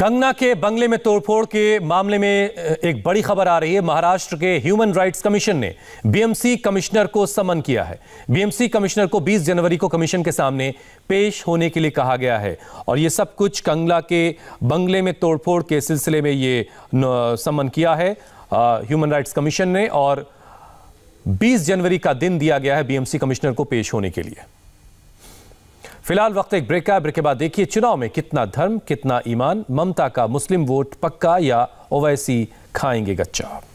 कंगना के बंगले में तोड़फोड़ के मामले में एक बड़ी खबर आ रही है महाराष्ट्र के ह्यूमन राइट्स कमीशन ने बीएमसी कमिश्नर को समन किया है बीएमसी कमिश्नर को 20 जनवरी को कमीशन के सामने पेश होने के लिए कहा गया है और ये सब कुछ कंगना के बंगले में तोड़फोड़ के सिलसिले में ये समन किया है ह्यूमन राइट्स कमीशन ने और बीस जनवरी का दिन दिया गया है बीएमसी कमिश्नर को पेश होने के लिए फिलहाल वक्त एक ब्रेक का ब्रेक के बाद देखिए चुनाव में कितना धर्म कितना ईमान ममता का मुस्लिम वोट पक्का या ओवैसी खाएंगे गच्चा